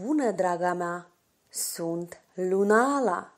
Bună, draga mea! Sunt Lunala!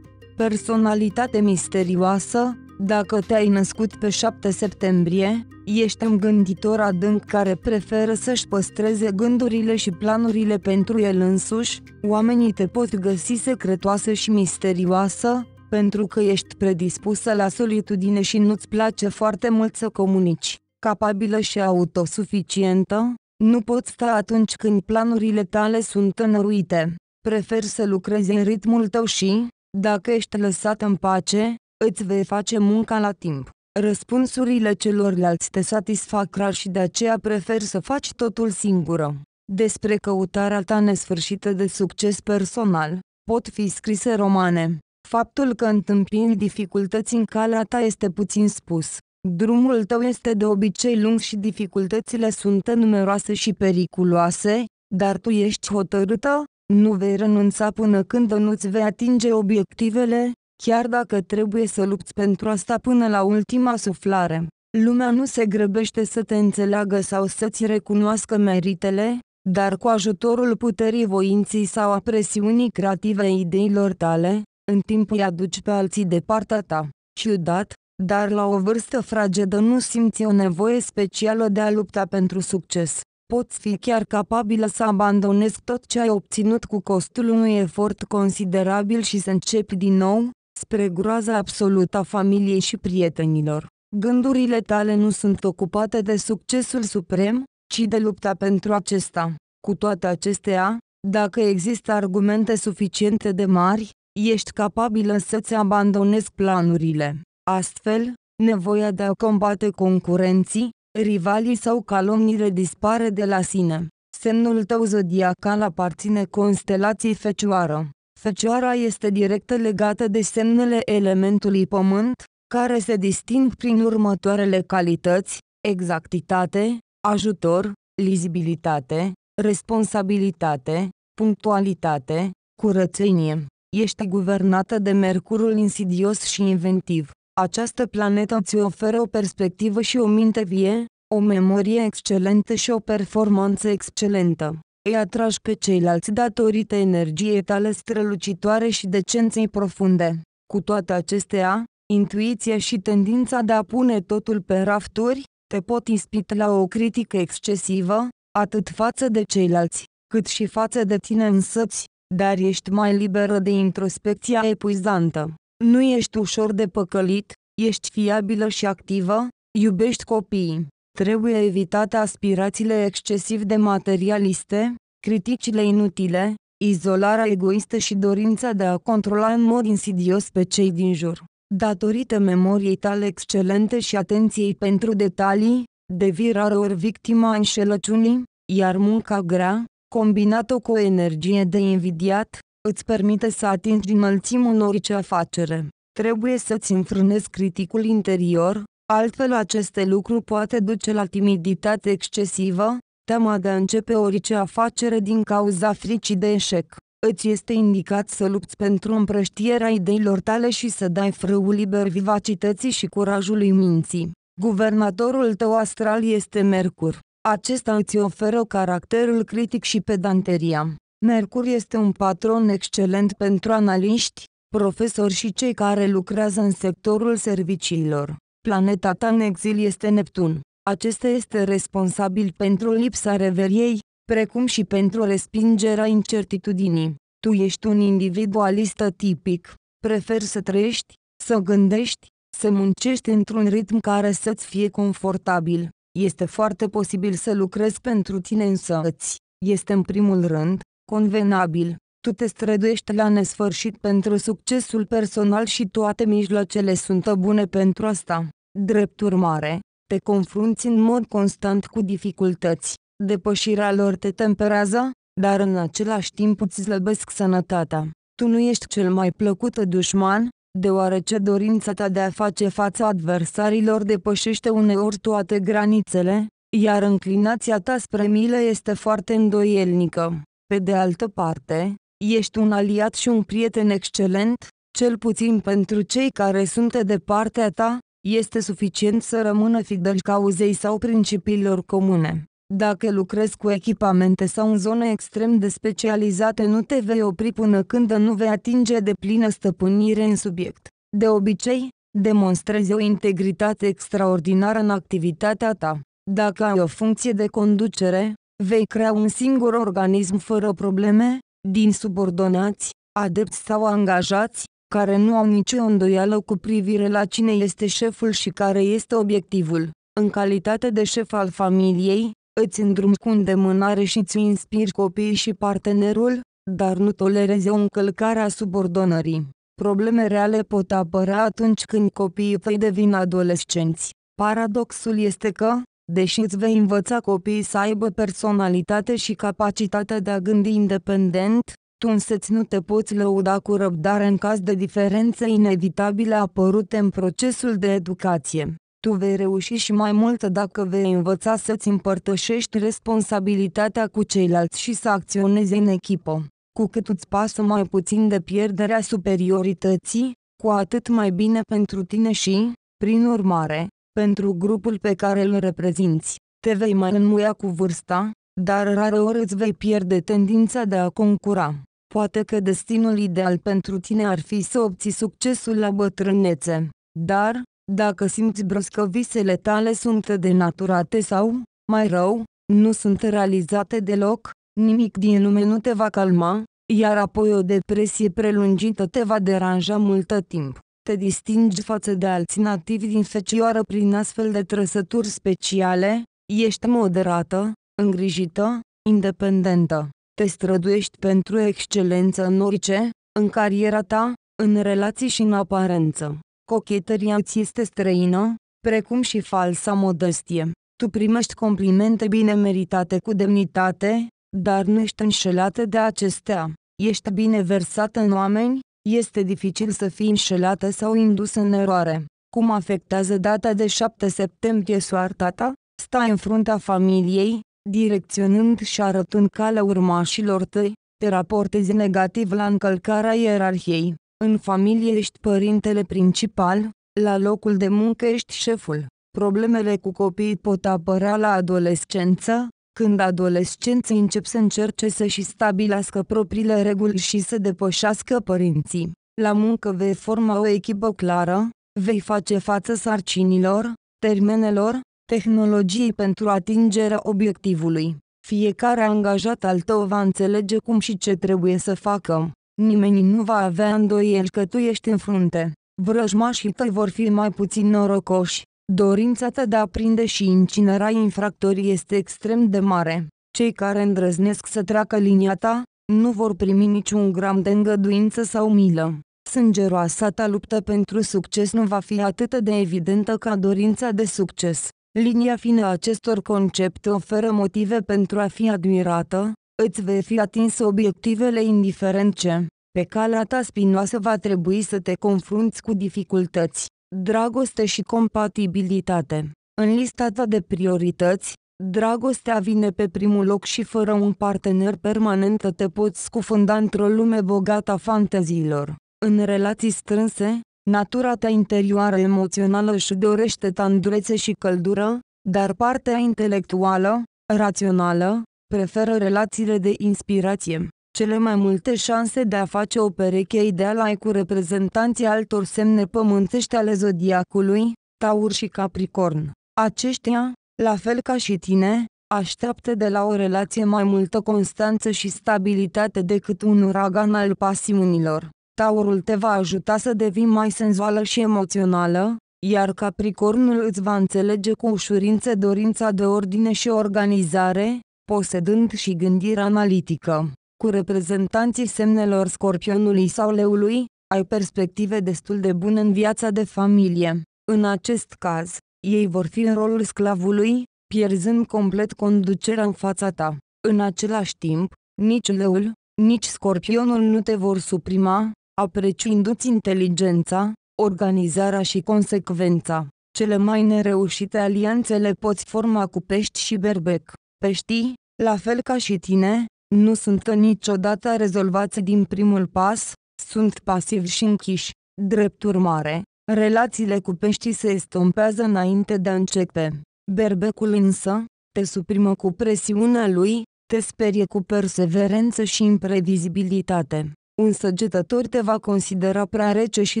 Personalitate misterioasă, dacă te-ai născut pe 7 septembrie, ești un gânditor adânc care preferă să-și păstreze gândurile și planurile pentru el însuși, oamenii te pot găsi secretoasă și misterioasă, pentru că ești predispusă la solitudine și nu-ți place foarte mult să comunici, capabilă și autosuficientă, nu poți sta atunci când planurile tale sunt înăruite. Prefer să lucrezi în ritmul tău și, dacă ești lăsat în pace, îți vei face munca la timp. Răspunsurile celorlalți te satisfac rar și de aceea prefer să faci totul singură. Despre căutarea ta nesfârșită de succes personal, pot fi scrise romane. Faptul că întâmpini dificultăți în calea ta este puțin spus. Drumul tău este de obicei lung și dificultățile sunt numeroase și periculoase, dar tu ești hotărâtă, nu vei renunța până când nu-ți vei atinge obiectivele, chiar dacă trebuie să lupți pentru asta până la ultima suflare. Lumea nu se grăbește să te înțeleagă sau să-ți recunoască meritele, dar cu ajutorul puterii voinții sau a presiunii creative a ideilor tale, în timp îi aduci pe alții de partea ta. Ciudat, dar la o vârstă fragedă nu simți o nevoie specială de a lupta pentru succes. Poți fi chiar capabilă să abandonezi tot ce ai obținut cu costul unui efort considerabil și să începi din nou, spre groaza absolută a familiei și prietenilor. Gândurile tale nu sunt ocupate de succesul suprem, ci de lupta pentru acesta. Cu toate acestea, dacă există argumente suficiente de mari, ești capabilă să-ți abandonezi planurile. Astfel, nevoia de a combate concurenții, rivalii sau calomnile dispare de la sine. Semnul tău zodiacal aparține constelației Fecioară. Fecioara este direct legată de semnele elementului pământ, care se disting prin următoarele calități, exactitate, ajutor, lizibilitate, responsabilitate, punctualitate, curățenie. Ești guvernată de Mercurul insidios și inventiv. Această planetă îți oferă o perspectivă și o minte vie, o memorie excelentă și o performanță excelentă. Îi atragi pe ceilalți datorită energiei tale strălucitoare și decenței profunde. Cu toate acestea, intuiția și tendința de a pune totul pe rafturi, te pot ispita la o critică excesivă, atât față de ceilalți, cât și față de tine însăți, dar ești mai liberă de introspecția epuizantă. Nu ești ușor de păcălit, ești fiabilă și activă, iubești copiii. Trebuie evitate aspirațiile excesiv de materialiste, criticile inutile, izolarea egoistă și dorința de a controla în mod insidios pe cei din jur. Datorită memoriei tale excelente și atenției pentru detalii, devii rar ori victima înșelăciunii, iar munca grea, combinată cu o energie de invidiat, îți permite să atingi din mălțimul orice afacere. Trebuie să-ți înfrânezi criticul interior, altfel aceste lucruri poate duce la timiditate excesivă, teama de a începe orice afacere din cauza fricii de eșec. Îți este indicat să lupți pentru împrăștierea ideilor tale și să dai frâul liber vivacității și curajului minții. Guvernatorul tău astral este Mercur. Acesta îți oferă caracterul critic și pedanteria. Mercur este un patron excelent pentru analiști, profesori și cei care lucrează în sectorul serviciilor. Planeta ta în exil este Neptun. Acesta este responsabil pentru lipsa reveriei, precum și pentru respingerea incertitudinii. Tu ești un individualist tipic, preferi să trăiești, să gândești, să muncești într-un ritm care să-ți fie confortabil. Este foarte posibil să lucrezi pentru tine însăți. Este în primul rând, convenabil. Tu te străduiești la nesfârșit pentru succesul personal și toate mijloacele sunt bune pentru asta. Drept urmare, te confrunți în mod constant cu dificultăți, depășirea lor te temperează, dar în același timp îți slăbesc sănătatea. Tu nu ești cel mai plăcut dușman, deoarece dorința ta de a face față adversarilor depășește uneori toate granițele, iar înclinația ta spre milă este foarte îndoielnică. Pe de altă parte, ești un aliat și un prieten excelent, cel puțin pentru cei care sunt de partea ta, este suficient să rămână fidel cauzei sau principiilor comune. Dacă lucrezi cu echipamente sau în zone extrem de specializate nu te vei opri până când nu vei atinge de plină stăpânire în subiect. De obicei, demonstrezi o integritate extraordinară în activitatea ta. Dacă ai o funcție de conducere, vei crea un singur organism fără probleme, din subordonați, adepți sau angajați, care nu au nicio îndoială cu privire la cine este șeful și care este obiectivul. În calitate de șef al familiei, îți îndrumi cu îndemânare și îți inspiri copiii și partenerul, dar nu tolerezi o încălcare a subordonării. Probleme reale pot apărea atunci când copiii tăi devin adolescenți. Paradoxul este că, deși îți vei învăța copiii să aibă personalitate și capacitatea de a gândi independent, tu însăți nu te poți lăuda cu răbdare în caz de diferențe inevitabile apărute în procesul de educație. Tu vei reuși și mai mult dacă vei învăța să-ți împărtășești responsabilitatea cu ceilalți și să acționezi în echipă. Cu cât îți pasă mai puțin de pierderea superiorității, cu atât mai bine pentru tine și, prin urmare, pentru grupul pe care îl reprezinți. Te vei mai înmuia cu vârsta, dar rareori îți vei pierde tendința de a concura. Poate că destinul ideal pentru tine ar fi să obții succesul la bătrânețe, dar, dacă simți brusc că visele tale sunt denaturate sau, mai rău, nu sunt realizate deloc, nimic din lume nu te va calma, iar apoi o depresie prelungită te va deranja multă timp. Te distingi față de alți nativi din fecioară prin astfel de trăsături speciale, ești moderată, îngrijită, independentă. Te străduiești pentru excelență în orice, în cariera ta, în relații și în aparență. Cochetăria ți este străină, precum și falsa modestie. Tu primești complimente bine meritate cu demnitate, dar nu ești înșelată de acestea. Ești bine versată în oameni, este dificil să fii înșelată sau indus în eroare. Cum afectează data de 7 septembrie soarta ta? Stai în fruntea familiei, direcționând și arătând calea urmașilor tăi, te raportezi negativ la încălcarea ierarhiei. În familie ești părintele principal, la locul de muncă ești șeful. Problemele cu copiii pot apărea la adolescență, când adolescenții încep să încerce să-și stabilească propriile reguli și să depășească părinții, la muncă vei forma o echipă clară, vei face față sarcinilor, termenelor, tehnologiei pentru atingerea obiectivului. Fiecare angajat al tău va înțelege cum și ce trebuie să facă. Nimeni nu va avea îndoieli că tu ești în frunte. Vrăjmașii tăi vor fi mai puțin norocoși, Dorința ta de a prinde și incinera infractorii este extrem de mare. Cei care îndrăznesc să treacă linia ta, nu vor primi niciun gram de îngăduință sau milă. Sângeroasa ta luptă pentru succes nu va fi atât de evidentă ca dorința de succes. Linia fină a acestor concepte oferă motive pentru a fi admirată, îți vei fi atins obiectivele indiferent ce. Pe calea ta spinoasă va trebui să te confrunți cu dificultăți dragoste și compatibilitate. În lista ta de priorități, dragostea vine pe primul loc și fără un partener permanent te poți scufunda într-o lume bogată a fanteziilor. În relații strânse, natura ta interioară emoțională își dorește tandrețe și căldură, dar partea intelectuală, rațională, preferă relațiile de inspirație. Cele mai multe șanse de a face o pereche ideală ai cu reprezentanții altor semne pământești ale zodiacului, Taur și Capricorn. Aceștia, la fel ca și tine, așteaptă de la o relație mai multă constanță și stabilitate decât un uragan al pasiunilor. Taurul te va ajuta să devii mai senzuală și emoțională, iar Capricornul îți va înțelege cu ușurință dorința de ordine și organizare, posedând și gândire analitică cu reprezentanții semnelor scorpionului sau leului, ai perspective destul de bune în viața de familie. În acest caz, ei vor fi în rolul sclavului, pierzând complet conducerea în fața ta. În același timp, nici leul, nici scorpionul nu te vor suprima, apreciindu-ți inteligența, organizarea și consecvența. Cele mai nereușite alianțe le poți forma cu pești și berbec. Peștii, la fel ca și tine, nu sunt niciodată rezolvați din primul pas, sunt pasivi și închiși. Drept urmare, relațiile cu peștii se estompează înainte de a începe. Berbecul însă, te suprimă cu presiunea lui, te sperie cu perseverență și imprevizibilitate. Un săgetător te va considera prea rece și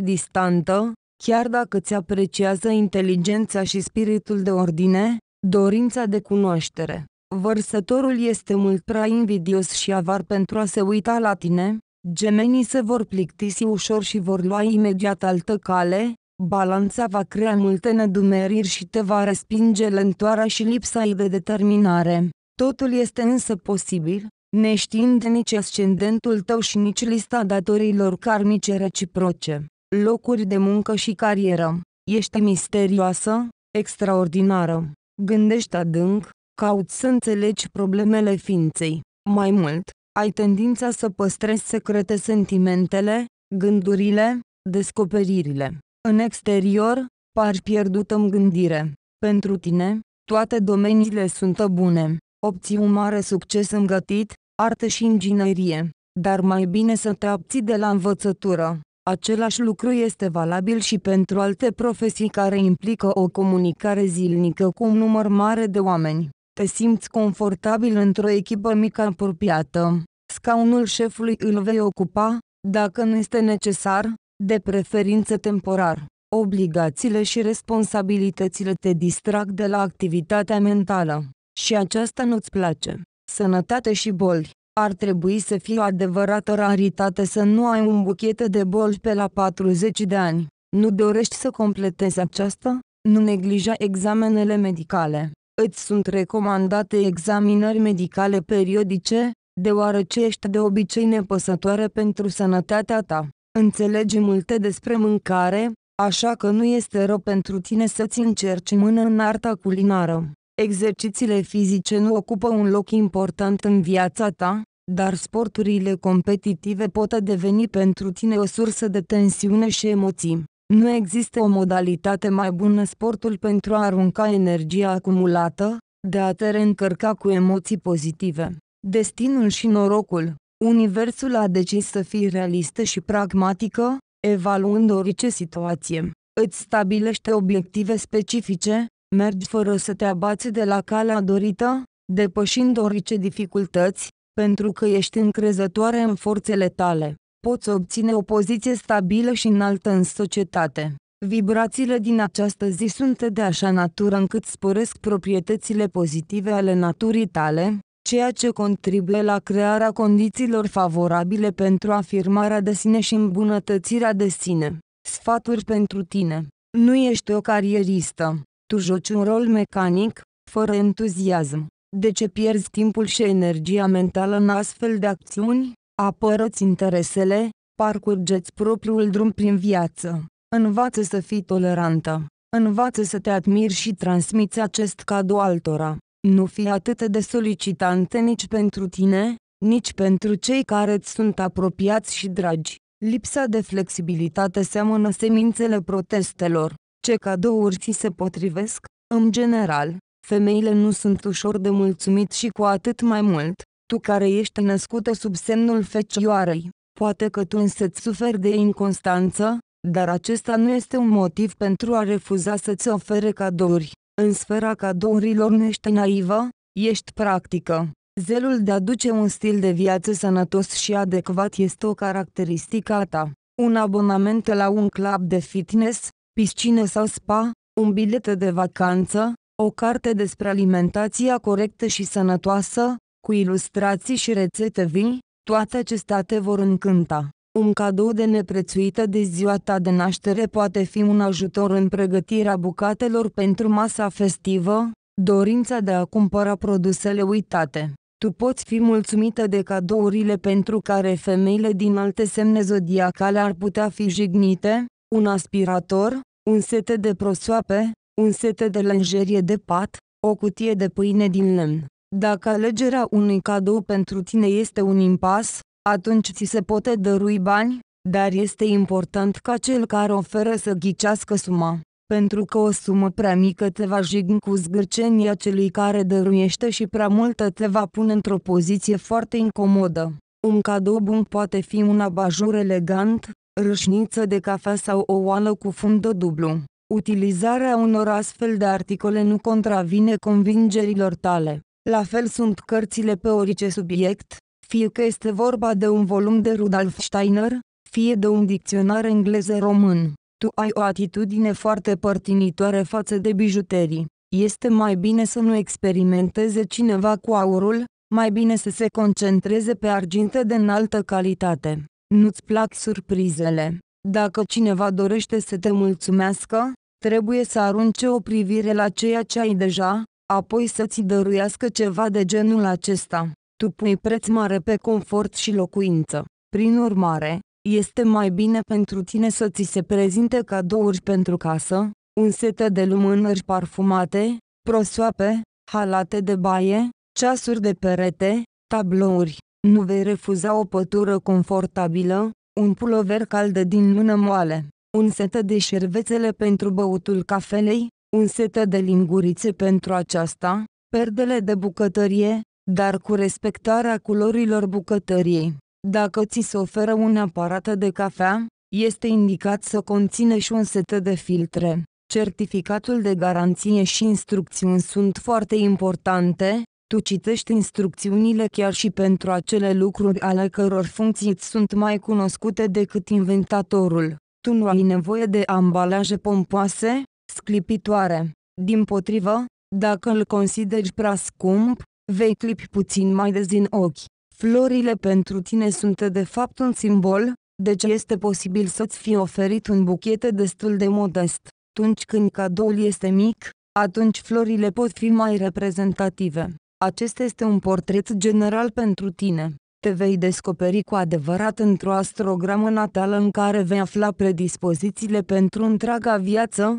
distantă, chiar dacă ți apreciază inteligența și spiritul de ordine, dorința de cunoaștere. Vărsătorul este mult prea invidios și avar pentru a se uita la tine, gemenii se vor plictisi ușor și vor lua imediat altă cale, balanța va crea multe nedumeriri și te va respinge lentoarea și lipsa ei de determinare. Totul este însă posibil, neștiind nici ascendentul tău și nici lista datorilor karmice reciproce, locuri de muncă și carieră. Ești misterioasă, extraordinară. Gândești adânc, cauți să înțelegi problemele ființei. Mai mult, ai tendința să păstrezi secrete sentimentele, gândurile, descoperirile. În exterior, par pierdut în gândire. Pentru tine, toate domeniile sunt bune. Obții un mare succes în gătit, artă și inginerie. Dar mai bine să te abții de la învățătură. Același lucru este valabil și pentru alte profesii care implică o comunicare zilnică cu un număr mare de oameni. Te simți confortabil într-o echipă mică apropiată. Scaunul șefului îl vei ocupa, dacă nu este necesar, de preferință temporar. Obligațiile și responsabilitățile te distrag de la activitatea mentală. Și aceasta nu-ți place. Sănătate și boli. Ar trebui să fie o adevărată raritate să nu ai un buchet de boli pe la 40 de ani. Nu dorești să completezi aceasta? Nu neglija examenele medicale. Îți sunt recomandate examinări medicale periodice, deoarece ești de obicei nepăsătoare pentru sănătatea ta. Înțelegi multe despre mâncare, așa că nu este rău pentru tine să-ți încerci mână în arta culinară. Exercițiile fizice nu ocupă un loc important în viața ta, dar sporturile competitive pot deveni pentru tine o sursă de tensiune și emoții. Nu există o modalitate mai bună sportul pentru a arunca energia acumulată, de a te reîncărca cu emoții pozitive. Destinul și norocul. Universul a decis să fii realistă și pragmatică, evaluând orice situație. Îți stabilește obiective specifice, mergi fără să te abați de la calea dorită, depășind orice dificultăți, pentru că ești încrezătoare în forțele tale poți obține o poziție stabilă și înaltă în societate. Vibrațiile din această zi sunt de așa natură încât sporesc proprietățile pozitive ale naturii tale, ceea ce contribuie la crearea condițiilor favorabile pentru afirmarea de sine și îmbunătățirea de sine. Sfaturi pentru tine. Nu ești o carieristă. Tu joci un rol mecanic, fără entuziasm. De ce pierzi timpul și energia mentală în astfel de acțiuni? apărăți interesele, parcurgeți propriul drum prin viață. Învață să fii tolerantă. Învață să te admiri și transmiți acest cadou altora. Nu fi atât de solicitante nici pentru tine, nici pentru cei care îți sunt apropiați și dragi. Lipsa de flexibilitate seamănă semințele protestelor. Ce cadouri ți se potrivesc? În general, femeile nu sunt ușor de mulțumit și cu atât mai mult, tu care ești născută sub semnul fecioarei, poate că tu însă-ți suferi de inconstanță, dar acesta nu este un motiv pentru a refuza să-ți ofere cadouri. În sfera cadourilor nu ești naivă, ești practică. Zelul de a duce un stil de viață sănătos și adecvat este o caracteristică a ta. Un abonament la un club de fitness, piscine sau spa, un bilet de vacanță, o carte despre alimentația corectă și sănătoasă, cu ilustrații și rețete vii, toate acestea te vor încânta. Un cadou de neprețuită de ziua ta de naștere poate fi un ajutor în pregătirea bucatelor pentru masa festivă, dorința de a cumpăra produsele uitate. Tu poți fi mulțumită de cadourile pentru care femeile din alte semne zodiacale ar putea fi jignite, un aspirator, un set de prosoape, un set de lenjerie de pat, o cutie de pâine din lemn. Dacă alegerea unui cadou pentru tine este un impas, atunci ți se poate dărui bani, dar este important ca cel care oferă să ghicească suma, pentru că o sumă prea mică te va jigni cu zgârcenia celui care dăruiește și prea multă te va pune într-o poziție foarte incomodă. Un cadou bun poate fi un abajur elegant, râșniță de cafea sau o oală cu fundă dublu. Utilizarea unor astfel de articole nu contravine convingerilor tale. La fel sunt cărțile pe orice subiect, fie că este vorba de un volum de Rudolf Steiner, fie de un dicționar engleză-român. Tu ai o atitudine foarte părtinitoare față de bijuterii. Este mai bine să nu experimenteze cineva cu aurul, mai bine să se concentreze pe argintă de înaltă calitate. Nu-ți plac surprizele. Dacă cineva dorește să te mulțumească, trebuie să arunce o privire la ceea ce ai deja, apoi să-ți dăruiască ceva de genul acesta. Tu pui preț mare pe confort și locuință. Prin urmare, este mai bine pentru tine să ți se prezinte cadouri pentru casă, un set de lumânări parfumate, prosoape, halate de baie, ceasuri de perete, tablouri. Nu vei refuza o pătură confortabilă, un pulover cald din lună moale, un set de șervețele pentru băutul cafelei, un setă de lingurițe pentru aceasta, perdele de bucătărie, dar cu respectarea culorilor bucătăriei. Dacă ți se oferă un aparat de cafea, este indicat să conțină și un set de filtre. Certificatul de garanție și instrucțiuni sunt foarte importante, tu citești instrucțiunile chiar și pentru acele lucruri ale căror funcții îți sunt mai cunoscute decât inventatorul. Tu nu ai nevoie de ambalaje pompoase, sclipitoare. Din potrivă, dacă îl consideri prea scump, vei clipi puțin mai des din ochi. Florile pentru tine sunt de fapt un simbol, deci este posibil să-ți fie oferit un buchet destul de modest. Atunci când cadoul este mic, atunci florile pot fi mai reprezentative. Acesta este un portret general pentru tine. Te vei descoperi cu adevărat într-o astrogramă natală în care vei afla predispozițiile pentru întreaga viață,